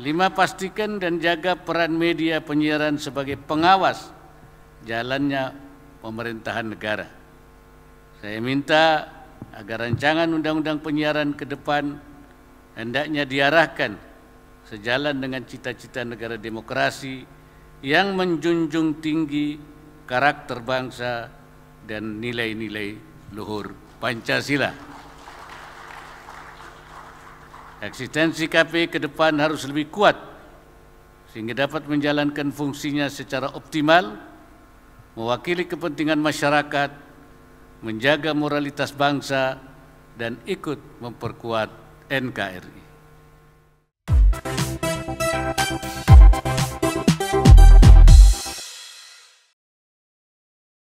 Kelima, pastikan dan jaga peran media penyiaran sebagai pengawas jalannya pemerintahan negara. Saya minta agar rancangan undang-undang penyiaran ke depan hendaknya diarahkan sejalan dengan cita-cita negara demokrasi yang menjunjung tinggi karakter bangsa dan nilai-nilai luhur Pancasila. Eksistensi KPI ke depan harus lebih kuat sehingga dapat menjalankan fungsinya secara optimal, mewakili kepentingan masyarakat, menjaga moralitas bangsa, dan ikut memperkuat NKRI.